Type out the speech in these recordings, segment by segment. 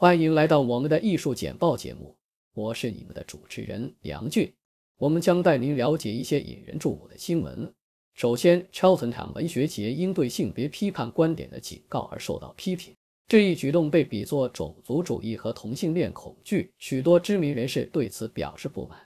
欢迎来到我们的艺术简报节目，我是你们的主持人梁俊。我们将带您了解一些引人注目的新闻。首先，超文本文学节因对性别批判观点的警告而受到批评，这一举动被比作种族主义和同性恋恐惧。许多知名人士对此表示不满。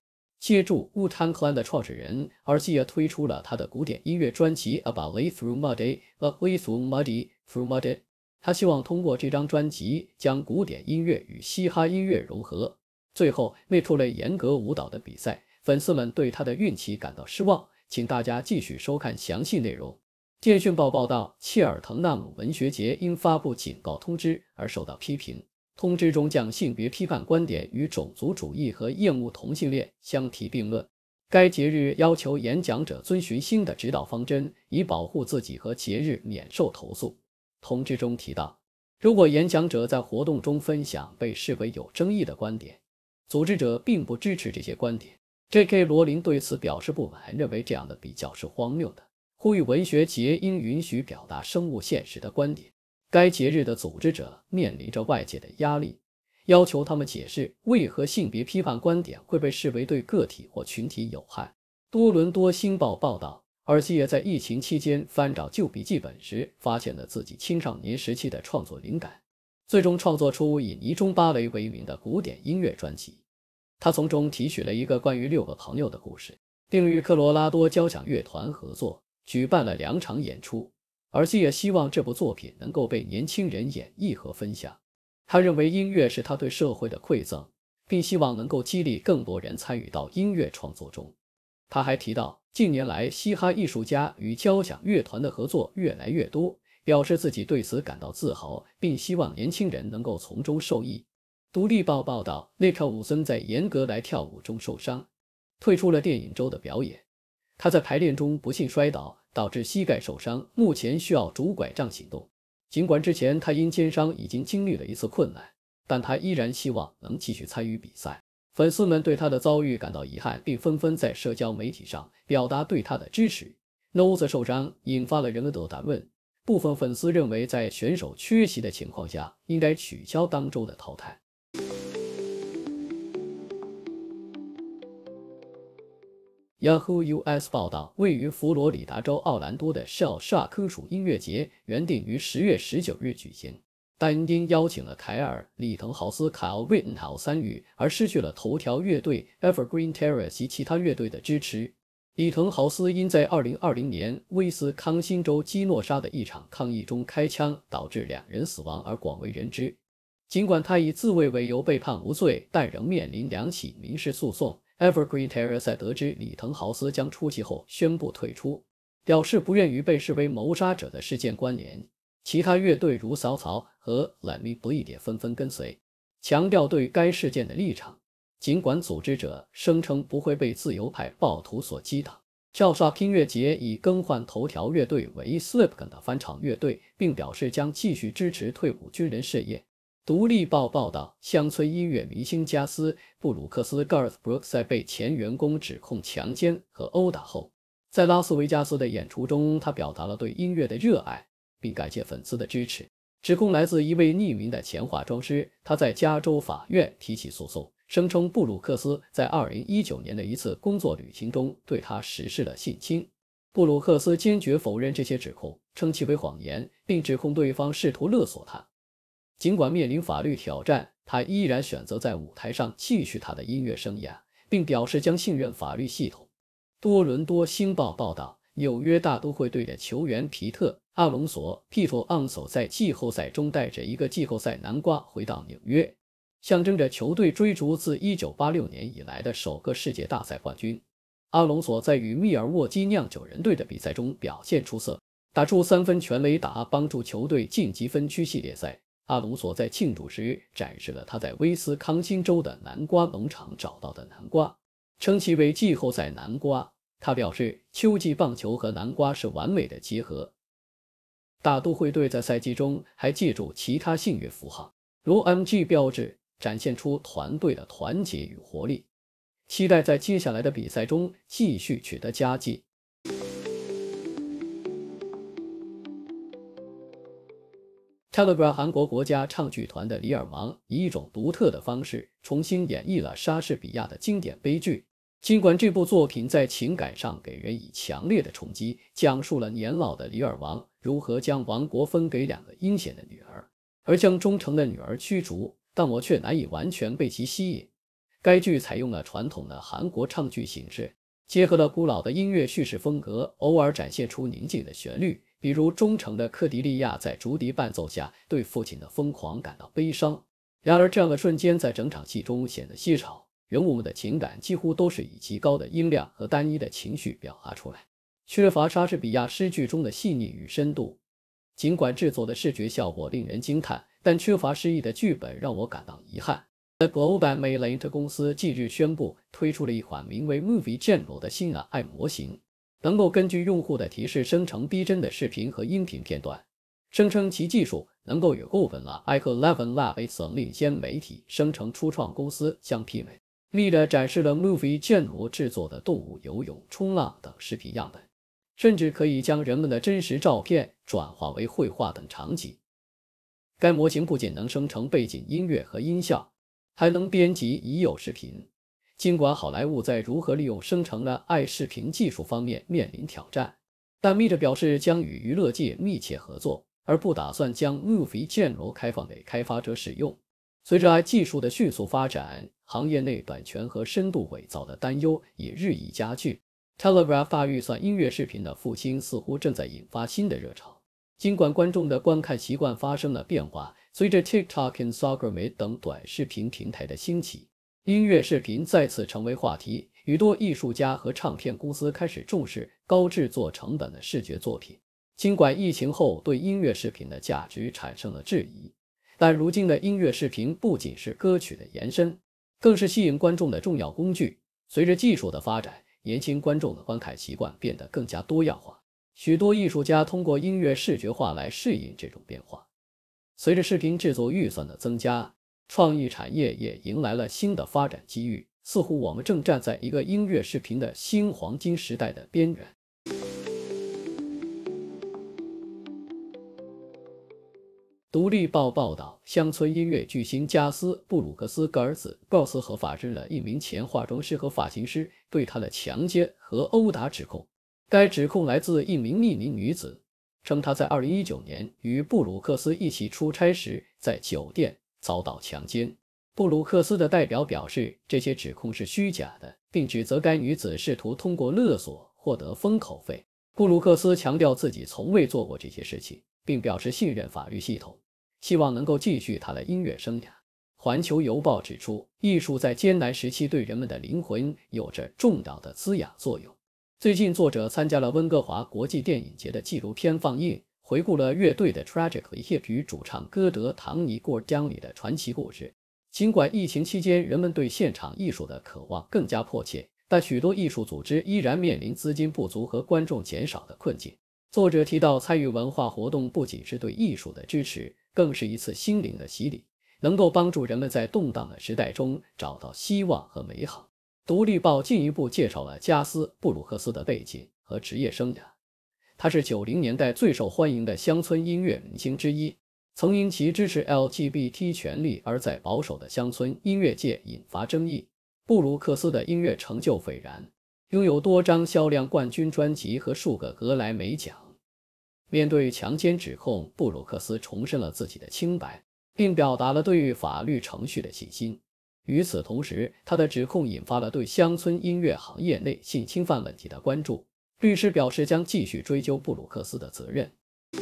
借助乌坦克安的创始人，r 机也推出了他的古典音乐专辑《About Through Muddy a b a u Through Muddy Through Muddy》。他希望通过这张专辑将古典音乐与嘻哈音乐融合。最后，退出了严格舞蹈的比赛，粉丝们对他的运气感到失望。请大家继续收看详细内容。电讯报报道，切尔滕纳姆文学节因发布警告通知而受到批评，通知中将性别批判观点与种族主义和厌恶同性恋相提并论。该节日要求演讲者遵循新的指导方针，以保护自己和节日免受投诉。通知中提到，如果演讲者在活动中分享被视为有争议的观点，组织者并不支持这些观点。J.K. 罗琳对此表示不满，认为这样的比较是荒谬的，呼吁文学节应允许表达生物现实的观点。该节日的组织者面临着外界的压力，要求他们解释为何性别批判观点会被视为对个体或群体有害。多伦多星报报道。尔西也在疫情期间翻找旧笔记本时，发现了自己青少年时期的创作灵感，最终创作出以《泥中芭蕾》为名的古典音乐专辑。他从中提取了一个关于六个朋友的故事，并与科罗拉多交响乐团合作，举办了两场演出。而西也希望这部作品能够被年轻人演绎和分享。他认为音乐是他对社会的馈赠，并希望能够激励更多人参与到音乐创作中。他还提到，近年来嘻哈艺术家与交响乐团的合作越来越多，表示自己对此感到自豪，并希望年轻人能够从中受益。独立报报道，内克伍森在严格来跳舞中受伤，退出了电影周的表演。他在排练中不幸摔倒，导致膝盖受伤，目前需要拄拐杖行动。尽管之前他因肩伤已经经历了一次困难，但他依然希望能继续参与比赛。粉丝们对他的遭遇感到遗憾，并纷纷在社交媒体上表达对他的支持。Noe s 受伤引发了人们的讨论，部分粉丝认为，在选手缺席的情况下，应该取消当周的淘汰。Yahoo US 报道，位于佛罗里达州奥兰多的 Shell 沙科鼠音乐节原定于十月十九日举行。戴因丁邀请了凯尔·李滕豪斯、凯尔·韦滕豪斯三而失去了头条乐队 Evergreen Terrace 及其他乐队的支持。李滕豪斯因在2020年威斯康星州基诺沙的一场抗议中开枪导致两人死亡而广为人知。尽管他以自卫为由被判无罪，但仍面临两起民事诉讼。Evergreen Terrace 在得知李滕豪斯将出席后宣布退出，表示不愿与被视为谋杀者的事件关联。其他乐队如骚草和 l e t Me B l e e d 也纷纷跟随，强调对该事件的立场。尽管组织者声称不会被自由派暴徒所击倒。赵沙音乐节已更换头条乐队为 Slipknot 的翻唱乐队，并表示将继续支持退伍军人事业。《独立报》报道，乡村音乐明星加斯布鲁克斯 Garth Brooks 在被前员工指控强奸和殴打后，在拉斯维加斯的演出中，他表达了对音乐的热爱。并感谢粉丝的支持。指控来自一位匿名的前化妆师，他在加州法院提起诉讼，声称布鲁克斯在2019年的一次工作旅行中对他实施了性侵。布鲁克斯坚决否认这些指控，称其为谎言，并指控对方试图勒索他。尽管面临法律挑战，他依然选择在舞台上继续他的音乐生涯，并表示将信任法律系统。多伦多星报报道，纽约大都会队的球员皮特。阿隆索 p 特·昂索 a 在季后赛中带着一个季后赛南瓜回到纽约，象征着球队追逐自1986年以来的首个世界大赛冠军。阿隆索在与密尔沃基酿酒人队的比赛中表现出色，打出三分全垒打，帮助球队晋级分区系列赛。阿隆索在庆祝时展示了他在威斯康星州的南瓜农场找到的南瓜，称其为季后赛南瓜。他表示：“秋季棒球和南瓜是完美的结合。”大都会队在赛季中还借助其他幸运符号，如 MG 标志，展现出团队的团结与活力。期待在接下来的比赛中继续取得佳绩。《Telegraph》韩国国家唱剧团的李尔王以一种独特的方式重新演绎了莎士比亚的经典悲剧。尽管这部作品在情感上给人以强烈的冲击，讲述了年老的李尔王。如何将王国分给两个阴险的女儿，而将忠诚的女儿驱逐？但我却难以完全被其吸引。该剧采用了传统的韩国唱剧形式，结合了古老的音乐叙事风格，偶尔展现出宁静的旋律，比如忠诚的克迪利亚在竹笛伴奏下对父亲的疯狂感到悲伤。然而，这样的瞬间在整场戏中显得稀少。人物们的情感几乎都是以极高的音量和单一的情绪表达出来。缺乏莎士比亚诗句中的细腻与深度。尽管制作的视觉效果令人惊叹，但缺乏诗意的剧本让我感到遗憾。The g l o b a m a d i a 公司近日宣布推出了一款名为 Movie Geno r 的新 AI 模型，能够根据用户的提示生成逼真的视频和音频片段，声称其技术能够与部 i 像 Eleven Labs 等领先媒体生成初创公司相媲美。丽达展示了 Movie Geno r 制作的动物游泳、冲浪等视频样本。甚至可以将人们的真实照片转化为绘画等场景。该模型不仅能生成背景音乐和音效，还能编辑已有视频。尽管好莱坞在如何利用生成的爱视频技术方面面临挑战，但 Meta 表示将与娱乐界密切合作，而不打算将 m o v i e 建模开放给开发者使用。随着爱技术的迅速发展，行业内版权和深度伪造的担忧也日益加剧。Telegraph 大预算音乐视频的复兴似乎正在引发新的热潮。尽管观众的观看习惯发生了变化，随着 TikTok 和 Sogou r 等短视频平台的兴起，音乐视频再次成为话题。许多艺术家和唱片公司开始重视高制作成本的视觉作品。尽管疫情后对音乐视频的价值产生了质疑，但如今的音乐视频不仅是歌曲的延伸，更是吸引观众的重要工具。随着技术的发展，年轻观众的观看习惯变得更加多样化，许多艺术家通过音乐视觉化来适应这种变化。随着视频制作预算的增加，创意产业也迎来了新的发展机遇。似乎我们正站在一个音乐视频的新黄金时代的边缘。《独立报》报道，乡村音乐巨星加斯布鲁克斯格尔子鲍斯合法证了一名前化妆师和发型师对他的强奸和殴打指控。该指控来自一名匿名女子，称她在2019年与布鲁克斯一起出差时在酒店遭到强奸。布鲁克斯的代表表示，这些指控是虚假的，并指责该女子试图通过勒索获得封口费。布鲁克斯强调自己从未做过这些事情，并表示信任法律系统。希望能够继续他的音乐生涯。环球邮报指出，艺术在艰难时期对人们的灵魂有着重要的滋养作用。最近，作者参加了温哥华国际电影节的纪录片放映，回顾了乐队的 Tragic Hip 与主唱歌德唐尼过江里的传奇故事。尽管疫情期间人们对现场艺术的渴望更加迫切，但许多艺术组织依然面临资金不足和观众减少的困境。作者提到，参与文化活动不仅是对艺术的支持。更是一次心灵的洗礼，能够帮助人们在动荡的时代中找到希望和美好。《独立报》进一步介绍了加斯·布鲁克斯的背景和职业生涯。他是九零年代最受欢迎的乡村音乐明星之一，曾因其支持 LGBT 权利而在保守的乡村音乐界引发争议。布鲁克斯的音乐成就斐然，拥有多张销量冠军专辑和数个格莱美奖。面对强奸指控，布鲁克斯重申了自己的清白，并表达了对于法律程序的信心。与此同时，他的指控引发了对乡村音乐行业内性侵犯问题的关注。律师表示将继续追究布鲁克斯的责任。《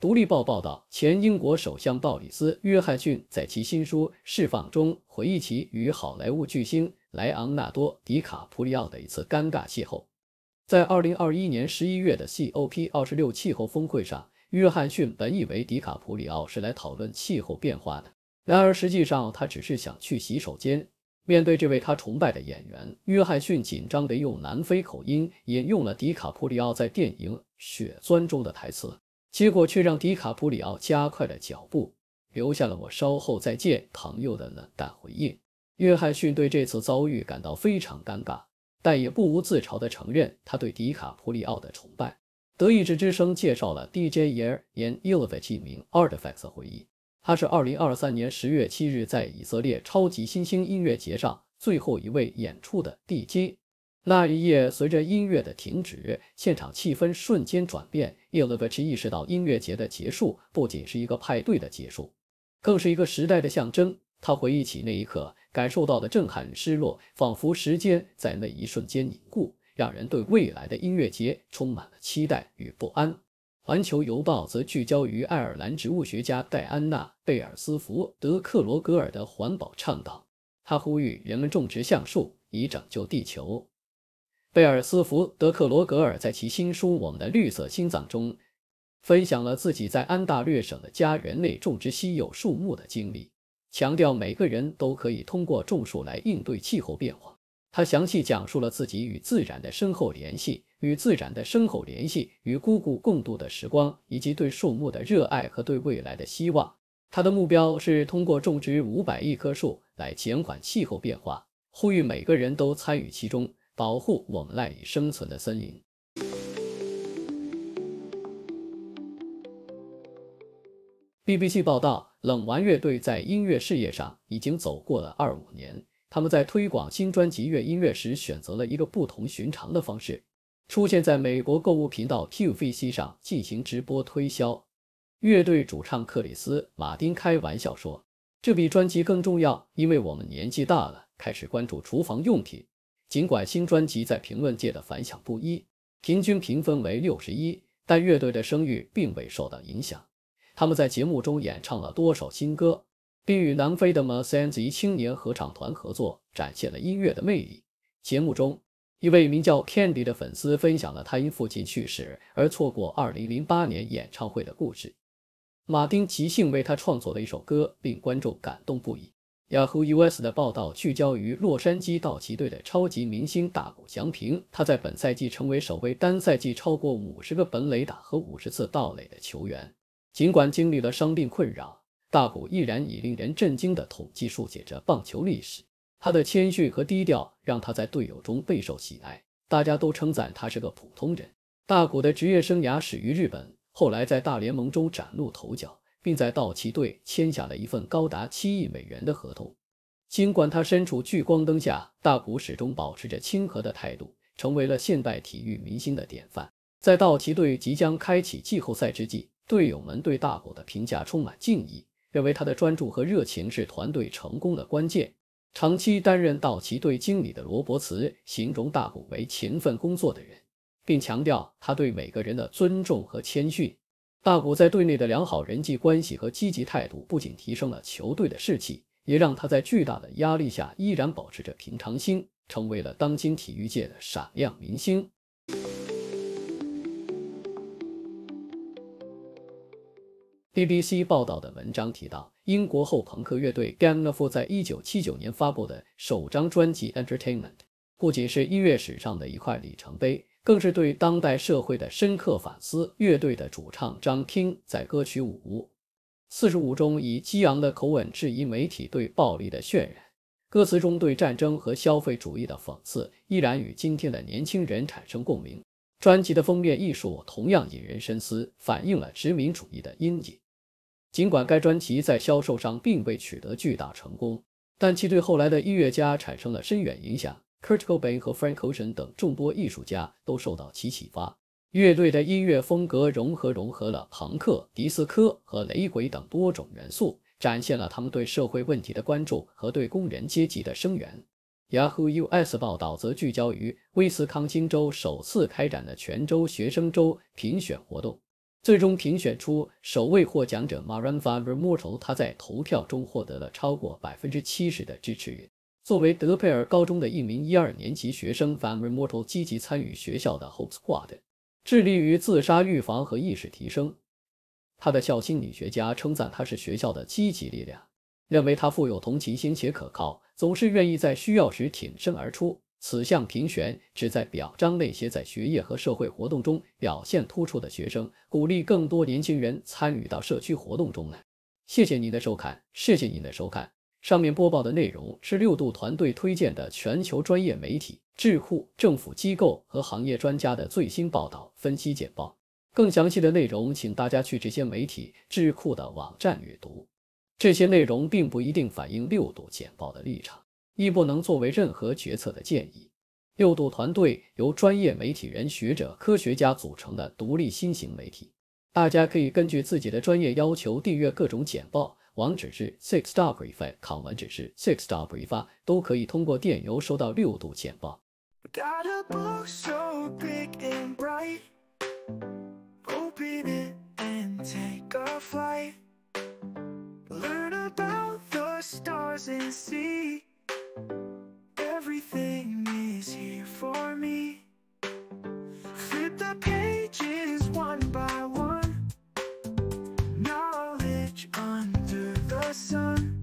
独立报》报道，前英国首相鲍里斯·约翰逊在其新书《释放》中回忆起与好莱坞巨星。莱昂纳多·迪卡普里奥的一次尴尬邂逅，在二零二一年十一月的 COP 二十六气候峰会上，约翰逊本以为迪卡普里奥是来讨论气候变化的，然而实际上他只是想去洗手间。面对这位他崇拜的演员，约翰逊紧张地用南非口音引用了迪卡普里奥在电影《血钻》中的台词，结果却让迪卡普里奥加快了脚步，留下了“我稍后再见，朋友”的冷淡回应。约翰逊对这次遭遇感到非常尴尬，但也不无自嘲地承认他对迪卡普里奥的崇拜。德意志之声介绍了 DJ Ear in e l e v a t 名 Artifacts 回忆，他是2023年10月7日在以色列超级新星音乐节上最后一位演出的 DJ。那一夜，随着音乐的停止，现场气氛瞬间转变。e l e v a t e 意识到音乐节的结束不仅是一个派对的结束，更是一个时代的象征。他回忆起那一刻。感受到的震撼与失落，仿佛时间在那一瞬间凝固，让人对未来的音乐节充满了期待与不安。环球邮报则聚焦于爱尔兰植物学家戴安娜·贝尔斯福德·克罗格尔的环保倡导，他呼吁人们种植橡树以拯救地球。贝尔斯福德·克罗格尔在其新书《我们的绿色心脏》中，分享了自己在安大略省的家园内种植稀有树木的经历。强调每个人都可以通过种树来应对气候变化。他详细讲述了自己与自然的深厚联系、与自然的深厚联系、与姑姑共度的时光，以及对树木的热爱和对未来的希望。他的目标是通过种植五百亿棵树来减缓气候变化，呼吁每个人都参与其中，保护我们赖以生存的森林。BBC 报道。冷玩乐队在音乐事业上已经走过了二五年。他们在推广新专辑《乐音乐》时，选择了一个不同寻常的方式，出现在美国购物频道 QVC 上进行直播推销。乐队主唱克里斯·马丁开玩笑说：“这比专辑更重要，因为我们年纪大了，开始关注厨房用品。”尽管新专辑在评论界的反响不一，平均评分为六十一，但乐队的声誉并未受到影响。他们在节目中演唱了多首新歌，并与南非的 m s a n z i 青年合唱团合作，展现了音乐的魅力。节目中，一位名叫 Candy 的粉丝分享了他因父亲去世而错过2008年演唱会的故事。马丁即兴为他创作了一首歌，令观众感动不已。Yahoo US 的报道聚焦于洛杉矶道奇队的超级明星大谷祥平，他在本赛季成为首位单赛季超过50个本垒打和50次盗垒的球员。尽管经历了伤病困扰，大谷依然以令人震惊的统计书写着棒球历史。他的谦逊和低调让他在队友中备受喜爱，大家都称赞他是个普通人。大谷的职业生涯始于日本，后来在大联盟中崭露头角，并在道奇队签下了一份高达七亿美元的合同。尽管他身处聚光灯下，大谷始终保持着亲和的态度，成为了现代体育明星的典范。在道奇队即将开启季后赛之际，队友们对大古的评价充满敬意，认为他的专注和热情是团队成功的关键。长期担任道奇队经理的罗伯茨形容大古为勤奋工作的人，并强调他对每个人的尊重和谦逊。大古在队内的良好人际关系和积极态度，不仅提升了球队的士气，也让他在巨大的压力下依然保持着平常心，成为了当今体育界的闪亮明星。BBC 报道的文章提到，英国后朋克乐队 Gang f f u 在一九七九年发布的首张专辑《Entertainment》不仅是音乐史上的一块里程碑，更是对当代社会的深刻反思。乐队的主唱张听在歌曲《五四十五》中以激昂的口吻质疑媒体对暴力的渲染，歌词中对战争和消费主义的讽刺依然与今天的年轻人产生共鸣。专辑的封面艺术同样引人深思，反映了殖民主义的阴影。尽管该专辑在销售上并未取得巨大成功，但其对后来的音乐家产生了深远影响。Kurt Cobain 和 Frank Ocean 等众多艺术家都受到其启发。乐队的音乐风格融合融合了朋克、迪斯科和雷鬼等多种元素，展现了他们对社会问题的关注和对工人阶级的声援。Yahoo US 报道则聚焦于威斯康星州首次开展的全州学生周评选活动。最终评选出首位获奖者 Maranfa r e m o r t a l 他在投票中获得了超过百分之七十的支持率。作为德佩尔高中的一名一二年级学生，Van r e m o r t a l 积极参与学校的 h o p e Squad，致力于自杀预防和意识提升。他的校心理学家称赞他是学校的积极力量，认为他富有同情心且可靠，总是愿意在需要时挺身而出。此项评选旨在表彰那些在学业和社会活动中表现突出的学生，鼓励更多年轻人参与到社区活动中来。谢谢您的收看，谢谢您的收看。上面播报的内容是六度团队推荐的全球专业媒体、智库、政府机构和行业专家的最新报道、分析简报。更详细的内容，请大家去这些媒体、智库的网站阅读。这些内容并不一定反映六度简报的立场。亦不能作为任何决策的建议。六度团队由专业媒体人、学者、科学家组成的独立新型媒体，大家可以根据自己的专业要求订阅各种简报。网址是 s i x d o g r e e f i n g 考完只是 s i x d o g r e e f i n g 都可以通过电邮收到六度简报。everything is here for me Flip the pages one by one Knowledge under the sun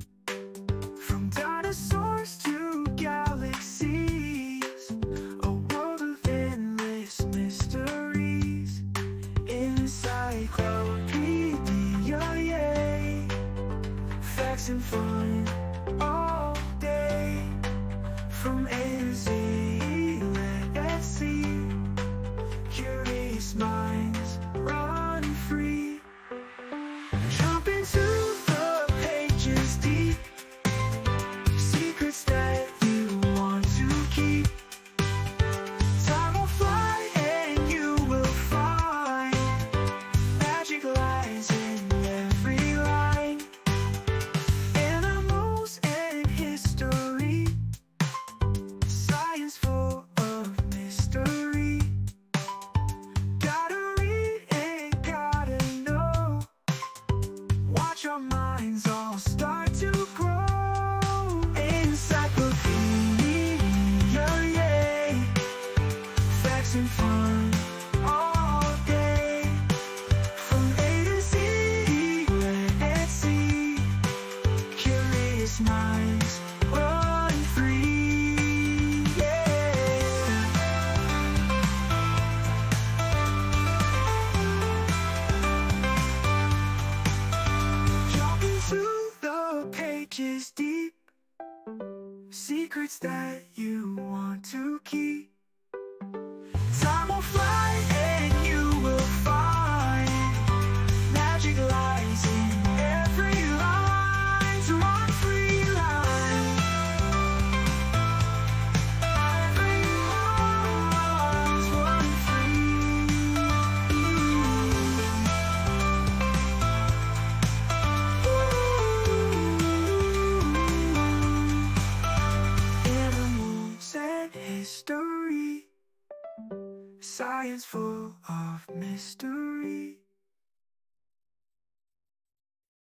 Mr.